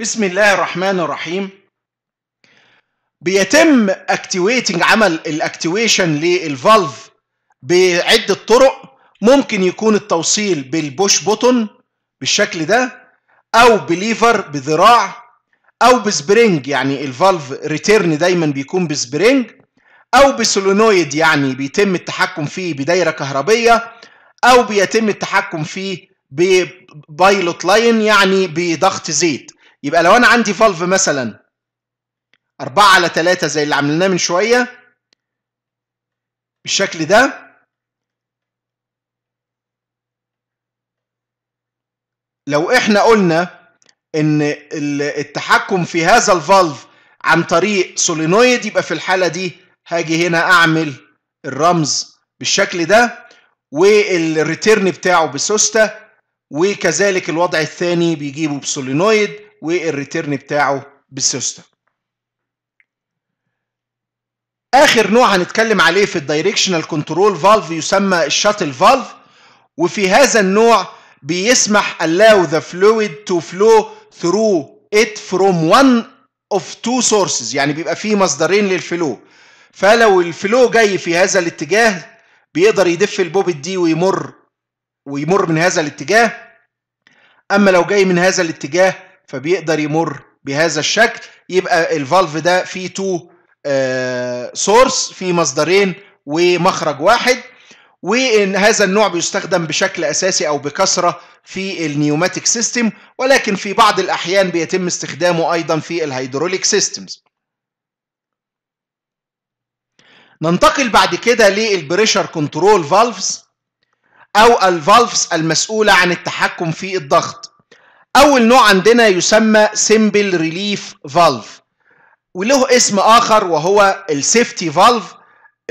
بسم الله الرحمن الرحيم بيتم اكتيفيتنج عمل الاكتيفيشن للفالف بعده طرق ممكن يكون التوصيل بالبوش بوتون بالشكل ده او بليفر بذراع او بسبرينج يعني الفالف ريتيرن دايما بيكون بسبرينج او بسولينويد يعني بيتم التحكم فيه بدايره كهربيه او بيتم التحكم فيه ببايلوت لاين يعني بضغط زيت يبقى لو انا عندي فالف مثلا 4 على 3 زي اللي عملناه من شويه بالشكل ده لو احنا قلنا ان التحكم في هذا الفالف عن طريق سولينويد يبقى في الحاله دي هاجي هنا اعمل الرمز بالشكل ده والريتيرن بتاعه بسوسته وكذلك الوضع الثاني بيجيبه بسولينويد والريتيرن بتاعه بالسيستم اخر نوع هنتكلم عليه في الدايركشنال كنترول فالف يسمى الشاتل فالف وفي هذا النوع بيسمح allow the fluid to flow through it from one of two sources يعني بيبقى فيه مصدرين للفلو فلو الفلو جاي في هذا الاتجاه بيقدر يدف البوبت دي ويمر ويمر من هذا الاتجاه اما لو جاي من هذا الاتجاه فبيقدر يمر بهذا الشكل يبقى الفالف ده فيه تو سورس آه، فيه مصدرين ومخرج واحد وان هذا النوع بيستخدم بشكل اساسي او بكثره في النيوماتيك سيستم ولكن في بعض الاحيان بيتم استخدامه ايضا في الهيدروليك سيستمز ننتقل بعد كده للبريشر كنترول فالفز او الفالفز المسؤوله عن التحكم في الضغط اول نوع عندنا يسمى سيمبل ريليف فالف وله اسم اخر وهو السيفتي فالف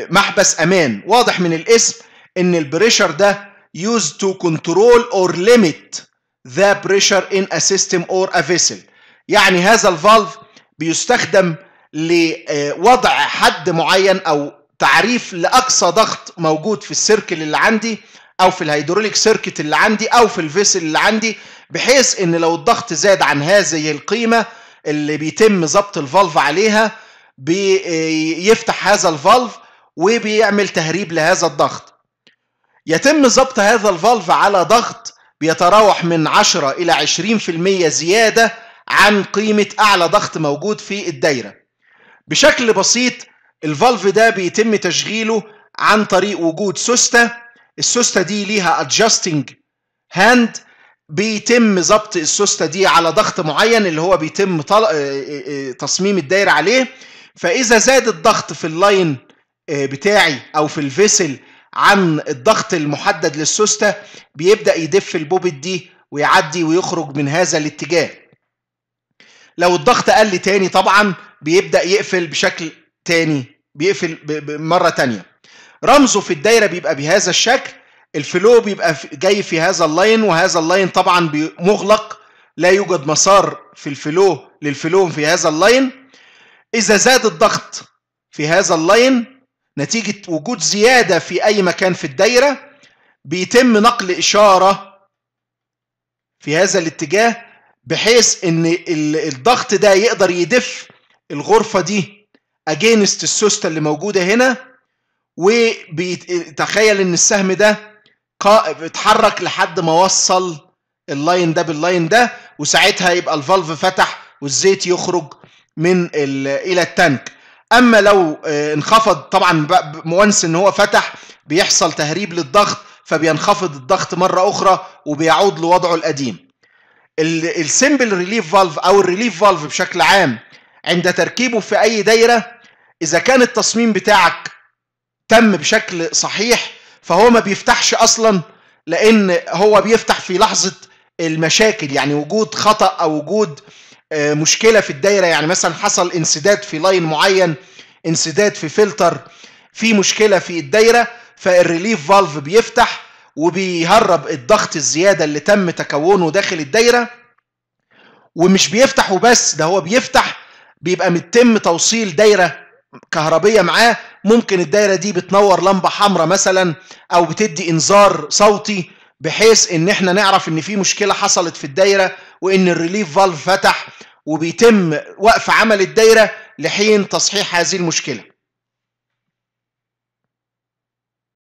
محبس امان واضح من الاسم ان البريشر ده used to control or limit the pressure in a system or a vessel يعني هذا الفالف بيستخدم لوضع حد معين او تعريف لاقصى ضغط موجود في السيركل اللي عندي او في الهيدروليك سيركت اللي عندي او في الفيسل اللي عندي بحيث ان لو الضغط زاد عن هذه القيمه اللي بيتم ضبط الفالف عليها بيفتح هذا الفالف وبيعمل تهريب لهذا الضغط يتم ضبط هذا الفالف على ضغط بيتراوح من 10 إلى 20% زيادة عن قيمة أعلى ضغط موجود في الدايرة بشكل بسيط الفالف ده بيتم تشغيله عن طريق وجود سوسته السوسته دي ليها ادجاستنج هاند بيتم ظبط السوسته دي على ضغط معين اللي هو بيتم طل... آه، آه، آه، تصميم الدايره عليه فاذا زاد الضغط في اللاين بتاعي او في الفيسل عن الضغط المحدد للسوسته بيبدا يدف البوبت دي ويعدي ويخرج من هذا الاتجاه لو الضغط قل تاني طبعا بيبدا يقفل بشكل تاني بيقفل مرة تانية رمزه في الدايرة بيبقى بهذا الشكل الفلو بيبقى جاي في هذا اللاين وهذا اللاين طبعا مغلق لا يوجد مسار في الفلو للفلو في هذا اللاين إذا زاد الضغط في هذا اللاين نتيجة وجود زيادة في أي مكان في الدايرة بيتم نقل إشارة في هذا الاتجاه بحيث إن الضغط ده يقدر يدف الغرفة دي اجينست السوسته اللي موجوده هنا وبيتخيل ان السهم ده اتحرك لحد ما وصل اللاين ده باللاين ده وساعتها يبقى الفالف فتح والزيت يخرج من الى التانك اما لو آه، انخفض طبعا وانس ان هو فتح بيحصل تهريب للضغط فبينخفض الضغط مره اخرى وبيعود لوضعه القديم السمبل ريليف فالف او الريليف فالف بشكل عام عند تركيبه في اي دايره اذا كان التصميم بتاعك تم بشكل صحيح فهو ما بيفتحش اصلا لان هو بيفتح في لحظه المشاكل يعني وجود خطا او وجود آه، مشكله في الدايره يعني مثلا حصل انسداد في لاين معين انسداد في فلتر في مشكله في الدايره فالريليف فالف بيفتح وبيهرب الضغط الزياده اللي تم تكونه داخل الدايره ومش بيفتح وبس ده هو بيفتح بيبقى متم توصيل دايره كهربيه معاه ممكن الدايره دي بتنور لمبه حمراء مثلا او بتدي انذار صوتي بحيث ان احنا نعرف ان في مشكله حصلت في الدايره وان الريليف فالف فتح وبيتم وقف عمل الدايره لحين تصحيح هذه المشكله